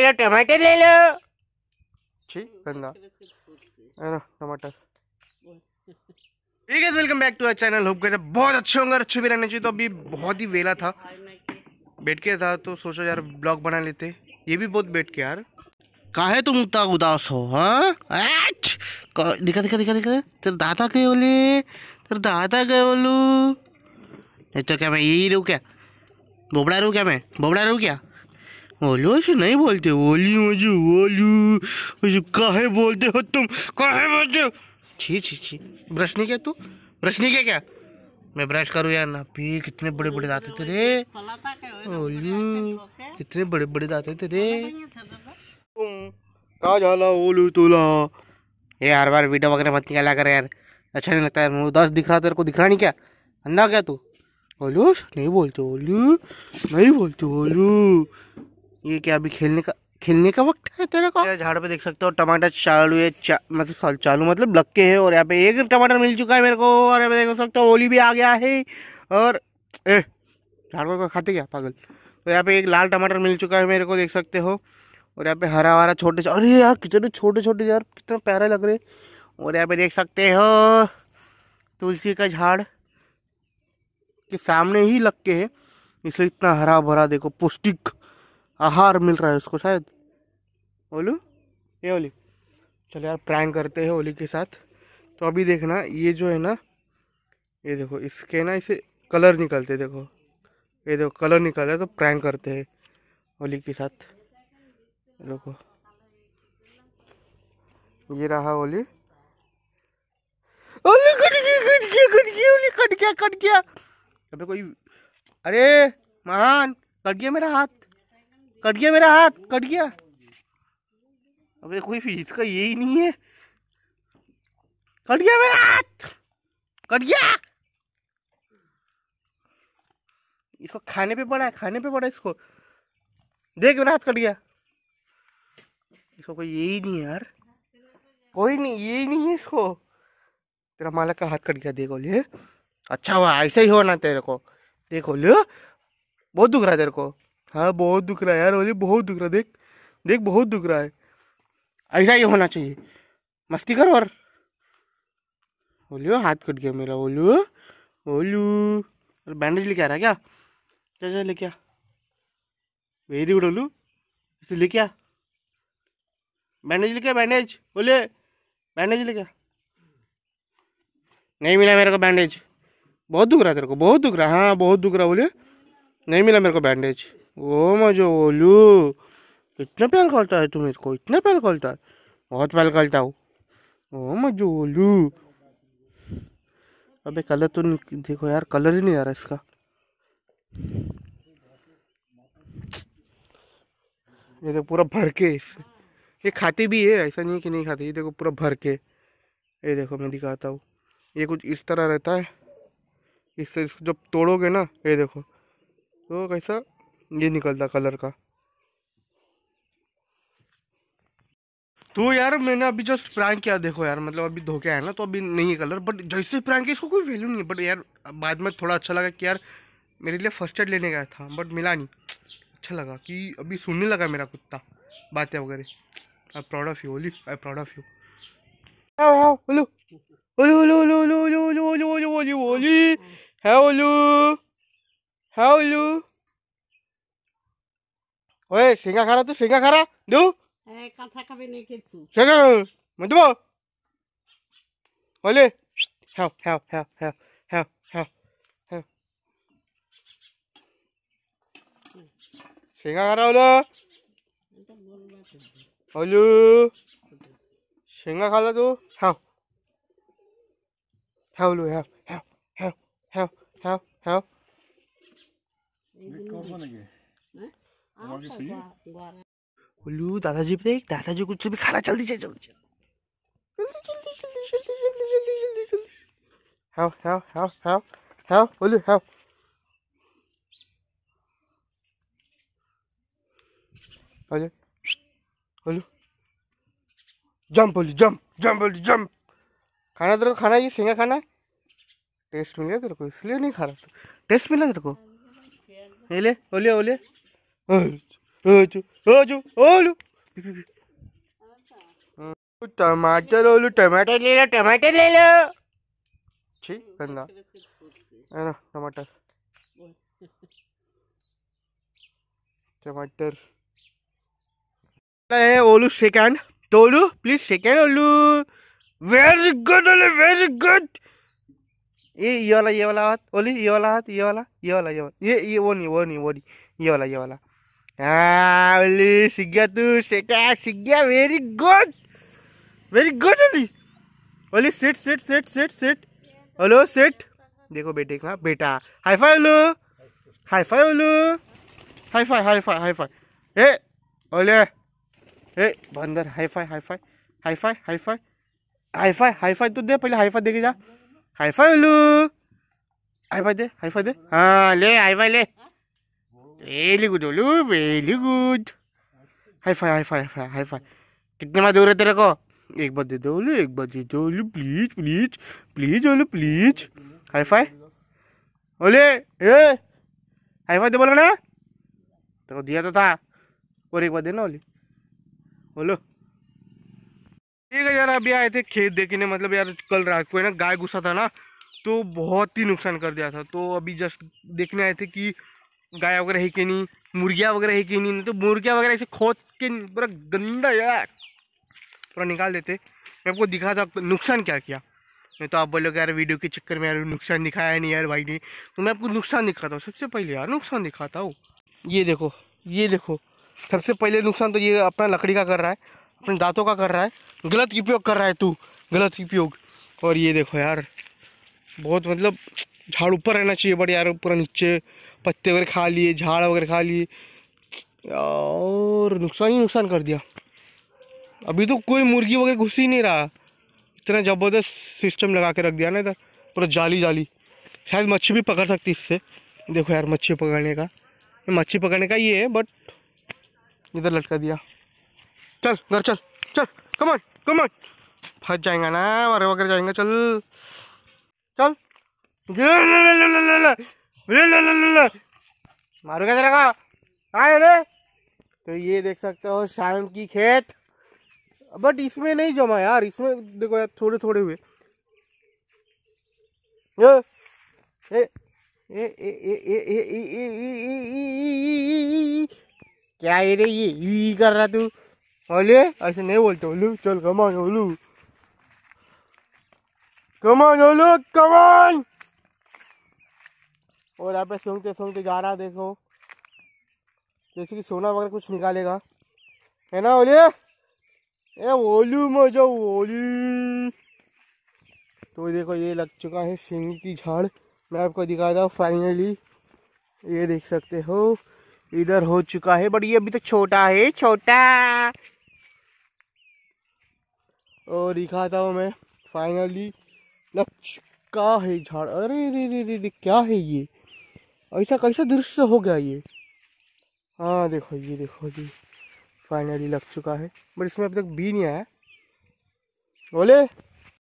kilo टमाटर ले लो छी गंदा टमाटर ठीक है welcome back to our channel hope गए बहुत अच्छे होंगे अच्छे भी रहने चाहिए तो अभी बहुत ही वेला था बैठ के था तो सोचो यार ब्लॉग बना लेते ये भी बहुत बैठ के यार काहे तुम उतना उदास हो हाँ दिखा दिखा दिखा दिखा तेरे दादा गए बोले तेरे दादा गए बोलू नहीं तो क्या मैं यही रहूँ क्या बोबड़ा रहूँ क्या मैं बोबड़ा रहूँ क्या ओलू ऐसे नहीं बोलते ओली मुझे ओलू मुझे काहे बोलते हो तुम काहे बोलते हो छी छी छी ब्रश नहीं क्या तू ब्रश नहीं क्या क्या मैं ब्रश करूँ यार ना पी कितने बड़े बड़े दांत तेरे ओलू कितने बड़े बड़े दांत तेरे कहा जा रहा ओलू तोला ये हर बार वीडियो वगैरह मत निकाला कर यार अच्छा नहीं लगता यार मुझे दस दिख रहा तेरे को दिख रहा नहीं क्या अंधा क्या तू ओलू नहीं बोलते ओलू नहीं बोलते ओलू ये क्या अभी खेलने का खेलने का वक्त है तेरे को झाड़ पे देख सकते हो टमाटर चालू है चा, मतलब चालू मतलब लग के है और यहाँ पे एक टमाटर मिल चुका है मेरे को और यहाँ पे देख सकते हो ओली भी आ गया है और ए झाड़ को खाते क्या पागल तो यहाँ पे एक लाल टमाटर मिल चुका है मेरे को देख सकते हो और यहाँ पे हरा हरा छोटे अरे यार कितने छोटे छोटे यार कितने प्यारे लग रहे और यहाँ पे देख सकते हो तुलसी का झाड़ के सामने ही लग के है इसलिए इतना हरा भरा देखो पौष्टिक आहार मिल रहा है उसको शायद ओलू ये ओली चलो यार प्रैंक करते हैं ओली के साथ तो अभी देखना ये जो है ना ये देखो इसके ना इसे कलर निकलते देखो ये देखो कलर निकल रहा है तो प्रैंक करते हैं ओली के साथ देखो ये रहा ओली ओली कट गया कट गया कट गया ओली कट गया कट गया अबे कोई अरे महान कट गया मेरा हाथ कट गया मेरा हाथ कट गया अबे कोई फिजिक्स का यही नहीं है कट गया मेरा हाथ कट गया इसको खाने पे पड़ा है खाने पे पड़ा इसको देख मेरा हाथ कट गया इसको कोई यही नहीं है यार कोई नहीं यही नहीं है इसको तेरा मालक का हाथ कट गया देखो लिए अच्छा हुआ ऐसा ही होना तेरे को देखो लियो बहुत दुख रहा है तेरे को हाँ बहुत दुख रहा है यार अरे बहुत दुख रहा देख देख बहुत दुख रहा है ऐसा ही होना चाहिए मस्ती करो और बोलियो हाथ कट गया मेरा बोलो बोलू और बैंडेज लेके आ रहा है क्या क्या क्या लेके आ वेरी गुड बोलू इसे लेके आ बैंडेज लेके बैंडेज बोले बैंडेज लेके नहीं मिला मेरे को बैंडेज बहुत दुख रहा तेरे को बहुत दुख रहा हाँ बहुत दुख रहा बोले नहीं मिला मेरे को बैंडेज ओ मजो ओलू इतना प्यार करता है तू मेरे को इतना प्यार करता है बहुत प्यार करता हूँ ओ मजो ओलू अबे कलर तो देखो यार कलर ही नहीं आ रहा इसका ये तो पूरा भर के ये खाती भी है ऐसा नहीं है कि नहीं खाती ये देखो पूरा भर के ये देखो मैं दिखाता हूँ ये कुछ इस तरह रहता है इससे जब तोड़ोगे ना ये देखो तो कैसा ये निकलता कलर का तो यार मैंने अभी जस्ट प्रैंक किया देखो यार मतलब अभी धोखे आया ना तो अभी नहीं है कलर बट जैसे प्रैंक है इसको कोई वैल्यू नहीं है बट यार बाद में थोड़ा अच्छा लगा कि यार मेरे लिए फर्स्ट एड लेने गया था बट मिला नहीं अच्छा लगा कि अभी सुनने लगा मेरा कुत्ता बातें वगैरह आई प्राउड ऑफ यू ओली आई प्राउड ऑफ यू ओलो ओलो ओलो ওই সিঙ্গা খারা তো সিঙ্গা খারা দেউ কাঁথা খাবে না কিন্তু সিঙ্গা মনে দেবো বলে হ্যাঁ হ্যাঁ হ্যাঁ হ্যাঁ হ্যাঁ হ্যাঁ হ্যাঁ সিঙ্গা খারা হলো হলো সিঙ্গা খালা তো হ্যাঁ হ্যাঁ হলো হ্যাঁ হ্যাঁ হ্যাঁ হ্যাঁ হ্যাঁ হ্যাঁ बोलू दादाजी ब्रेक दादाजी कुछ भी खाना जल्दी चल जल्दी चल जल्दी जल्दी जल्दी जल्दी जल्दी जल्दी जल्दी जल्दी हाउ हाँ हाउ हाउ हाउ बोलू हाउ आजा बोलू जंप बोलू जंप जंप बोलू जंप खाना तेरे को खाना ये सिंगा खाना टेस्ट मिला तेरे को इसलिए नहीं खा रहा टेस्ट मिला तेरे को ले ले ओले ओले टमाटर ओलू टमाटर ले लो टमाटर ले लो छी गंदा है ना टमाटर टमाटर ओलू सेकंड टोलू प्लीज सेकंड ओलू वेरी गुड ओलू वेरी गुड ये ये वाला ये वाला हाथ ओली ये वाला हाथ ये वाला ये वाला ये वाला ये ये वो नहीं वो नहीं वो नहीं ये वाला ये वाला हाँ ओली सीख गया तू शेखा सीख गया very good very good Ollie Ollie sit sit sit sit देखो बेटे का बेटा हाई फाई ओलू हाई फाई ओलू high five high five high five ए ओले ए बंदर high five high five high five high five high five high five तो दे पहले हाई फाई देके जा हाई फाई ओलू हाई फाई दे हाई फाई दे हाँ ले हाई फाई ले वेरी गुड ओलू very good high five high five high five high five कितने बार दूर है तेरे को एक बार दे दो ओलू एक बार दे दो ओलू प्लीज प्लीज प्लीज ओलू प्लीज हाई फाई ओले ए हाई फाई दे बोलो ना तेरे को दिया तो था और एक बार देना ओली बोलो ठीक है यार अभी आए थे खेत देखने मतलब यार कल रात को है ना गाय गुस्सा था ना तो बहुत ही नुकसान कर दिया था तो अभी जस्ट देखने आए थे कि गाय वगैरह है कि नहीं मुर्गिया वगैरह है कि नहीं तो मुर्गिया वगैरह ऐसे खोद के पूरा गंदा यार पूरा निकाल देते मैं आपको दिखा था नुकसान क्या किया नहीं तो आप बोलोगे यार वीडियो के चक्कर में यार नुकसान दिखाया नहीं यार भाई ने तो मैं आपको नुकसान दिखाता हूँ सबसे पहले यार नुकसान दिखाता हूँ ये देखो ये देखो सबसे पहले नुकसान तो ये अपना लकड़ी का कर रहा है अपने दांतों का कर रहा है गलत उपयोग कर रहा है तू गलत उपयोग और ये देखो यार बहुत मतलब झाड़ ऊपर रहना चाहिए बट यार पूरा नीचे पत्ते वगैरह खा लिए झाड़ वगैरह खा लिए और नुकसान ही नुकसान कर दिया अभी तो कोई मुर्गी वगैरह घुस ही नहीं रहा इतना ज़बरदस्त सिस्टम लगा के रख दिया ना इधर पूरा जाली जाली शायद मच्छी भी पकड़ सकती इससे देखो यार मच्छी पकड़ने का मच्छी पकड़ने का ये है बट इधर लटका दिया चल घर चल चल कमान कमान फंस जाएगा ना मारे वगैरह जाएंगे चल चल मारूंगा तेरे का आए रे तो ये देख सकते हो शाम की खेत बट इसमें नहीं जमा यार इसमें देखो यार थोड़े थोड़े हुए क्या ये ये कर रहा तू ओले ऐसे नहीं बोलते ओलू चल कमान ओलू कमान ओलू कमान और यहाँ पे सूंघते सूंघते जा रहा है देखो जैसे कि सोना वगैरह कुछ निकालेगा है ना बोलिए ए ओलू मजा ओली तो देखो ये लग चुका है सिंह की झाड़ मैं आपको दिखा रहा हूँ फाइनली ये देख सकते हो इधर हो चुका है बट ये अभी तक तो छोटा है छोटा और दिखाता हूँ मैं फाइनली लग चुका है झाड़ अरे रे रे रे क्या है ये ऐसा कैसा दृश्य हो गया ये हाँ देखो ये देखो जी फाइनली लग चुका है बट इसमें अब तक बी नहीं आया बोले